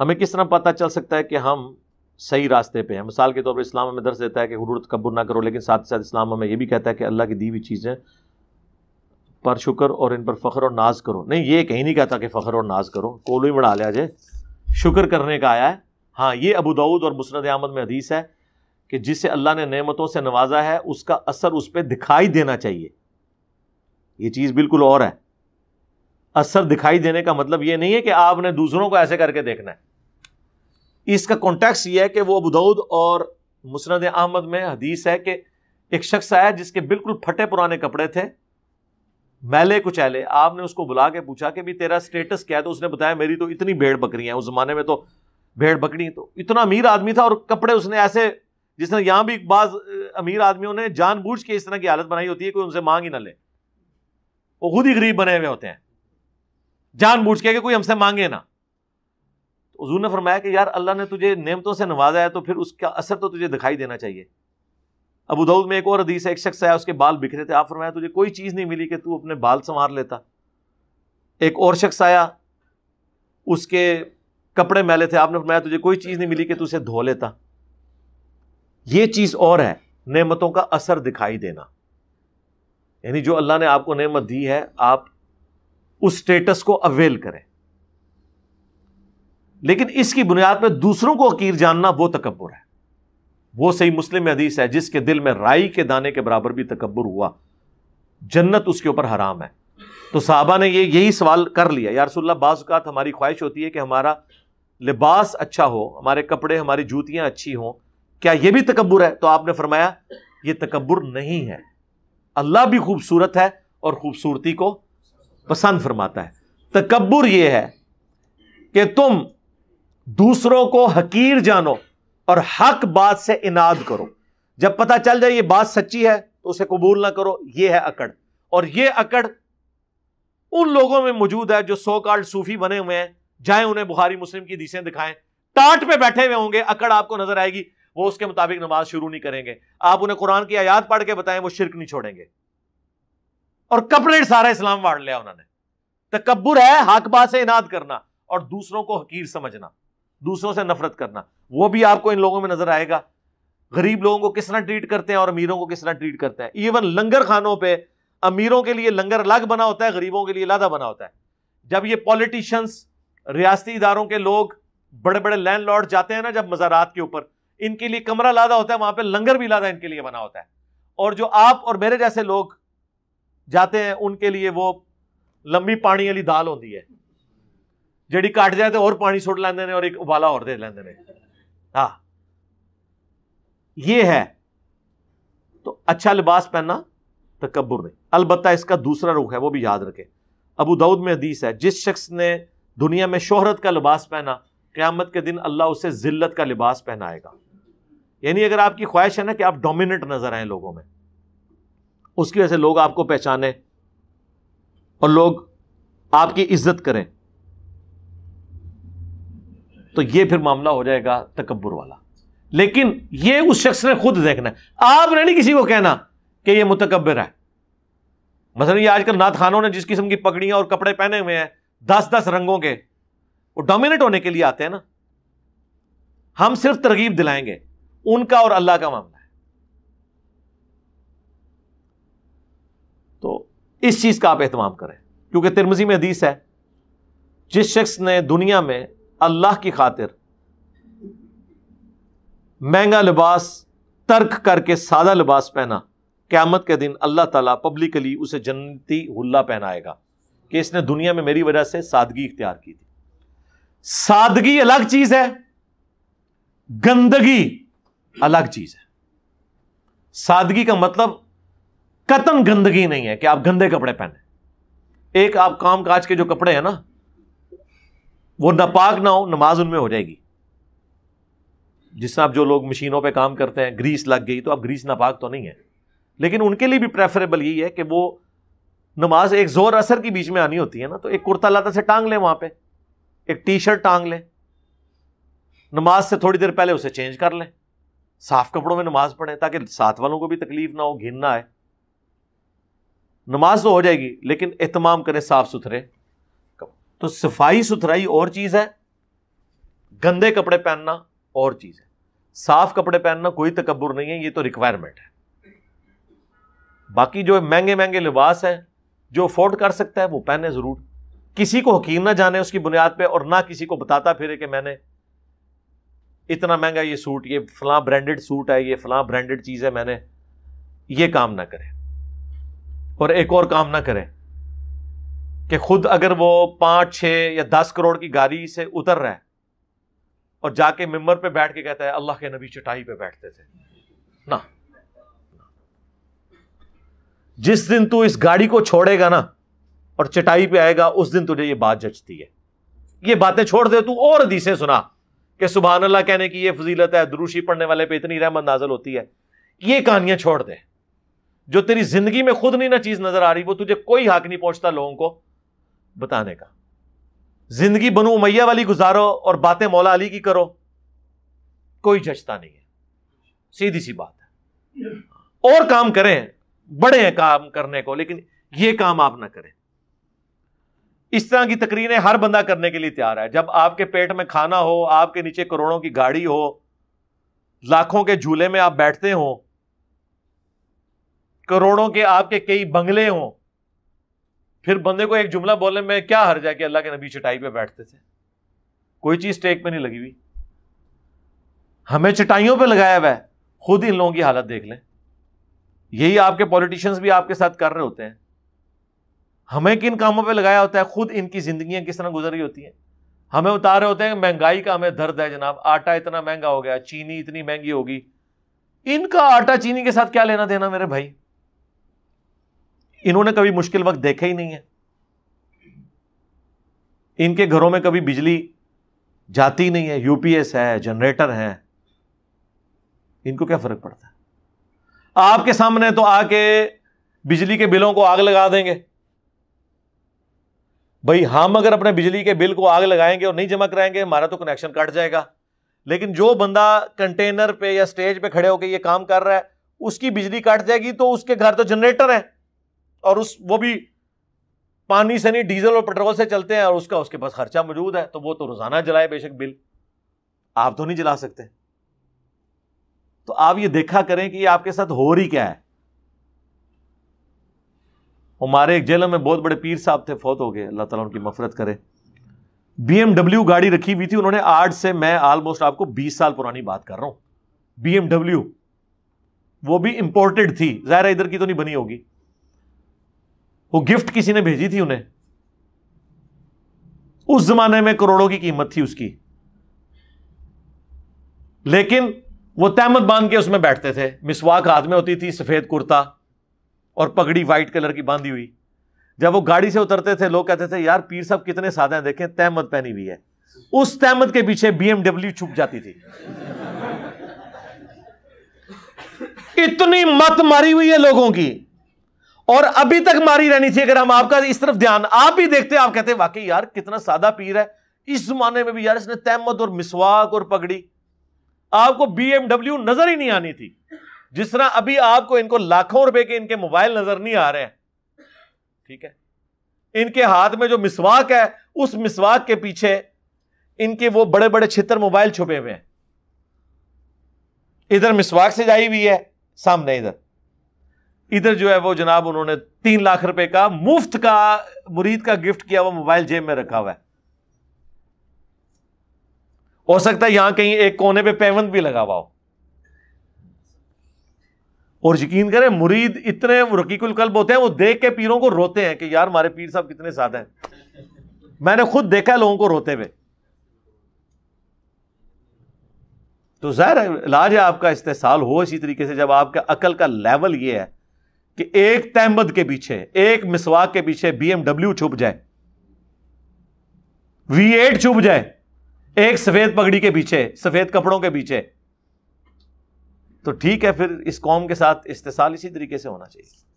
हमें किस तरह पता चल सकता है कि हम सही रास्ते पे हैं मिसाल के तौर तो पर इस्लाम हमें दर्ज देता है कि गुरूर तकबर ना करो लेकिन साथ ही साथ इस्लाम हमें यह भी कहता है कि अल्लाह की दी हुई चीज़ें पर शुक्र और इन पर फ़ख्र और नाज करो नहीं ये कहीं नहीं कहता कि फ़ख्र और नाज करो कोलो ही बढ़ा लिया जाए शुक्र करने का आया है हाँ ये अबू दाऊद और मुसरद अहमद में हदीस है कि जिसे अल्लाह ने नेमतों से नवाजा है उसका असर उस पर दिखाई देना चाहिए ये चीज़ बिल्कुल और है असर दिखाई देने का मतलब ये नहीं है कि आपने दूसरों को ऐसे करके देखना है इसका कॉन्टेक्स्ट ये है कि वो अबूदऊद और मुसनद अहमद में हदीस है कि एक शख्स आया जिसके बिल्कुल फटे पुराने कपड़े थे मैले कुचैले आपने उसको बुला के पूछा कि भी तेरा स्टेटस क्या है तो उसने बताया मेरी तो इतनी भेड़ बकरी है उस जमाने में तो भेड़ बकरी तो इतना अमीर आदमी था और कपड़े उसने ऐसे जिसने यहाँ भी बाज अमीर आदमियों ने जानबूझ के इस तरह की हालत बनाई होती है कोई उनसे मांग ही ना ले वो खुद ही गरीब बने हुए होते हैं जानबूझ के कोई हमसे मांगे ना हजूर ने फरमाया कि यार अल्लाह ने तुझे नियमतों से नवाजा है तो फिर उसका असर तो तुझे दिखाई देना चाहिए अब दाऊद में एक और अदीस है एक शख्स आया उसके बाल बिखरे थे आप फरमाया तुझे कोई चीज़ नहीं मिली कि तू अपने बाल संवार लेता एक और शख्स आया उसके कपड़े मैले थे आपने फरमाया तुझे कोई चीज़ नहीं मिली कि तू उसे धो लेता ये चीज़ और है नेमतों का असर दिखाई देना यानी जो अल्लाह ने आपको नेमत दी है आप उस स्टेटस को अवेल करें लेकिन इसकी बुनियाद पर दूसरों को अकीर जानना वो तकबर है वो सही मुस्लिम हदीस है जिसके दिल में राई के दाने के बराबर भी तकबर हुआ जन्नत उसके ऊपर हराम है तो साहबा ने ये यही सवाल कर लिया यार रसुल्ला बाज़ात हमारी ख्वाहिश होती है कि हमारा लिबास अच्छा हो हमारे कपड़े हमारी जूतियां अच्छी हों क्या यह भी तकबर है तो आपने फरमाया ये तकबर नहीं है अल्लाह भी खूबसूरत है और खूबसूरती को पसंद फरमाता है तकबर यह है कि तुम दूसरों को हकीर जानो और हक बात से इनाद करो जब पता चल जाए ये बात सच्ची है तो उसे कबूल ना करो ये है अकड़ और ये अकड़ उन लोगों में मौजूद है जो सो कार्ड सूफी बने हुए हैं जाए उन्हें बुहारी मुस्लिम की दिशें दिखाएं टाट पे बैठे हुए होंगे अकड़ आपको नजर आएगी वो उसके मुताबिक नमाज शुरू नहीं करेंगे आप उन्हें कुरान की आयात पढ़ के बताएं वो शिरक नहीं छोड़ेंगे और कपड़े सारा इस्लाम वाड़ लिया उन्होंने तकबर है हक बात से इनाद करना और दूसरों को हकीर समझना दूसरों से नफरत करना वो भी आपको इन लोगों में नजर आएगा गरीब लोगों को किस तरह ट्रीट करते हैं और अमीरों को किस तरह ट्रीट करते हैं इवन लंगर खानों पर अमीरों के लिए लंगर अलग बना होता है गरीबों के लिए लादा बना होता है जब ये पॉलिटिशियंस रियासती इदारों के लोग बड़े बड़े लैंड लॉर्ड जाते हैं ना जब मज़ारात के ऊपर इनके लिए कमरा लादा होता है वहां पर लंगर भी लादा इनके लिए बना होता है और जो आप और मेरे जैसे लोग जाते हैं उनके लिए वो लंबी पानी वाली दाल होती है ਜਿਹੜੀ ਕੱਟਦੇ जाए तो और पानी ਸੁੱਟ ਲੈਂਦੇ और एक उबाला और दे ਦੇ ਲੈਂਦੇ हाँ। ये है तो अच्छा लिबास पहनना तकबर नहीं अलबत्ता इसका दूसरा रुख है वो भी याद रखे अबू दाऊद में हदीस है जिस शख्स ने दुनिया में शोहरत का लिबास पहना क़्यामत के दिन अल्लाह उसे ज़िल्लत का लिबास पहनाएगा यानी अगर आपकी ख्वाहिश है ना कि आप डोमिनेट नज़र आए लोगों में उसकी वजह से लोग आपको पहचाने और लोग आपकी इज्जत करें तो ये फिर मामला हो जाएगा तकबर वाला लेकिन ये उस शख्स ने खुद देखना है आपने नहीं किसी को कहना कि ये मुतकबर है मतलब ये आजकल नात खानों ने जिस किस्म की पगड़ियां और कपड़े पहने हुए हैं दस दस रंगों के वो डोमिनेट होने के लिए आते हैं ना हम सिर्फ तरगीब दिलाएंगे उनका और अल्लाह का मामला है तो इस चीज का आप एहतमाम करें क्योंकि तिरमजी में हदीस है जिस शख्स ने दुनिया में अल्लाह की खातिर महंगा लिबास तर्क करके सादा लिबास पहना क्यामत के दिन अल्लाह तला पब्लिकली उसे जन्नती हुल्ला पहनाएगा कि इसने दुनिया में मेरी वजह से सादगी इख्तियार की थी सादगी अलग चीज है गंदगी अलग चीज है सादगी का मतलब कतन गंदगी नहीं है कि आप गंदे कपड़े पहने एक आप काम काज के जो कपड़े हैं ना वो नापाक ना हो नमाज उनमें हो जाएगी जिस तरह आप जो लोग मशीनों पे काम करते हैं ग्रीस लग गई तो अब ग्रीस नापाक तो नहीं है लेकिन उनके लिए भी प्रेफरेबल यही है कि वो नमाज एक जोर असर के बीच में आनी होती है ना तो एक कुर्ता लाता से टांग लें वहां पर एक टी शर्ट टांग लें नमाज से थोड़ी देर पहले उसे चेंज कर लें साफ कपड़ों में नमाज पढ़े ताकि साथ वालों को भी तकलीफ ना हो घिन ना आए नमाज तो हो जाएगी लेकिन एहतमाम करें साफ सुथरे तो सफाई सुथराई और चीज़ है गंदे कपड़े पहनना और चीज़ है साफ कपड़े पहनना कोई तकबर नहीं है ये तो रिक्वायरमेंट है बाकी जो महंगे महंगे लिबास हैं जो अफोर्ड कर सकता है वो पहने ज़रूर किसी को हकीम ना जाने उसकी बुनियाद पे और ना किसी को बताता फिरे कि मैंने इतना महंगा ये सूट ये फलां ब्रांडेड सूट है ये फलां ब्रांडेड चीज़ है मैंने ये काम ना करें और एक और काम ना करें कि खुद अगर वो पांच छह या दस करोड़ की गाड़ी से उतर रहे हैं और जाके मेम्बर पे बैठ के कहता है अल्लाह के नबी चटाई पे बैठते थे ना जिस दिन तू इस गाड़ी को छोड़ेगा ना और चटाई पे आएगा उस दिन तुझे ये बात जचती है ये बातें छोड़ दे तू और से सुना कि सुबह अल्लाह कहने की यह फजीलत है दुरूशी पढ़ने वाले पे इतनी रहमत नाजल होती है ये कहानियां छोड़ दे जो तेरी जिंदगी में खुद नहीं ना चीज नजर आ रही वो तुझे कोई हक नहीं पहुंचता लोगों को बताने का जिंदगी बनो मैया वाली गुजारो और बातें मौला अली की करो कोई जचता नहीं है सीधी सी बात है और काम करें बड़े हैं काम करने को लेकिन यह काम आप ना करें इस तरह की तकरीरें हर बंदा करने के लिए तैयार है जब आपके पेट में खाना हो आपके नीचे करोड़ों की गाड़ी हो लाखों के झूले में आप बैठते हो करोड़ों के आपके कई बंगले हों फिर बंदे को एक जुमला बोलने में क्या हर है कि अल्लाह के नबी चटाई पे बैठते थे कोई चीज टेक में नहीं लगी हुई हमें चटाइयों पे लगाया हुआ है खुद इन लोगों की हालत देख लें यही आपके पॉलिटिशियंस भी आपके साथ कर रहे होते हैं हमें किन कामों पर लगाया होता है खुद इनकी जिंदगी किस तरह गुजर रही होती हैं हमें उतार रहे होते हैं महंगाई का हमें दर्द है जनाब आटा इतना महंगा हो गया चीनी इतनी महंगी होगी इनका आटा चीनी के साथ क्या लेना देना मेरे भाई इन्होंने कभी मुश्किल वक्त देखा ही नहीं है इनके घरों में कभी बिजली जाती नहीं है यूपीएस है जनरेटर है इनको क्या फर्क पड़ता है आपके सामने तो आके बिजली के बिलों को आग लगा देंगे भाई हम अगर अपने बिजली के बिल को आग लगाएंगे और नहीं जमा कराएंगे हमारा तो कनेक्शन कट जाएगा लेकिन जो बंदा कंटेनर पे या स्टेज पे खड़े होकर ये काम कर रहा है उसकी बिजली काट जाएगी तो उसके घर तो जनरेटर है और उस वो भी पानी से नहीं डीजल और पेट्रोल से चलते हैं और उसका उसके पास खर्चा मौजूद है तो वो तो रोजाना जलाए बेशक बिल आप तो नहीं जला सकते तो आप ये देखा करें कि ये आपके साथ हो रही क्या है हमारे एक जेल में बहुत बड़े पीर साहब थे फौत हो गए अल्लाह ताला उनकी मफरत करे बीएमडब्ल्यू गाड़ी रखी हुई थी उन्होंने आज से मैं ऑलमोस्ट आपको बीस साल पुरानी बात कर रहा हूं बीएमडब्ल्यू वो भी इंपोर्टेड थी ज़ाहिर इधर की तो नहीं बनी होगी वो गिफ्ट किसी ने भेजी थी उन्हें उस जमाने में करोड़ों की कीमत थी उसकी लेकिन वो तहमत बांध के उसमें बैठते थे मिसवाक हाथ में होती थी सफेद कुर्ता और पगड़ी व्हाइट कलर की बांधी हुई जब वो गाड़ी से उतरते थे लोग कहते थे यार पीर साहब कितने सादे हैं देखें तहमत पहनी हुई है उस तहमत के पीछे बीएमडब्ल्यू छुप जाती थी इतनी मत मारी हुई है लोगों की और अभी तक मारी रहनी थी अगर हम आपका इस तरफ ध्यान आप भी देखते आप कहते वाकई यार कितना सादा पीर है इस जमाने में भी यार इसने तहमद और मिसवाक और पगड़ी आपको बीएमडब्ल्यू नजर ही नहीं आनी थी जिस तरह अभी आपको इनको लाखों रुपए के इनके मोबाइल नजर नहीं आ रहे हैं ठीक है इनके हाथ में जो मिसवाक है उस मिसवाक के पीछे इनके वो बड़े बड़े छित्र मोबाइल छुपे हुए हैं इधर मिसवाक से जाई हुई है सामने इधर इधर जो है वो जनाब उन्होंने तीन लाख रुपए का मुफ्त का मुरीद का गिफ्ट किया हुआ मोबाइल जेब में रखा हुआ है हो सकता है यहां कहीं एक कोने पे पैवंत भी लगा हुआ हो और यकीन करें मुरीद इतने रकीकुल कल्ब होते हैं वो देख के पीरों को रोते हैं कि यार हमारे पीर साहब कितने साथ हैं मैंने खुद देखा है लोगों को रोते हुए तो जहर इलाज है आपका इस्तेसाल हो इसी तरीके से जब आपका अकल का लेवल ये है कि एक तहमद के पीछे एक मिसवाक के पीछे बीएमडब्ल्यू छुप जाए वी एट छुप जाए एक सफेद पगड़ी के पीछे सफेद कपड़ों के पीछे तो ठीक है फिर इस कौम के साथ इस्तेसाल इसी तरीके से होना चाहिए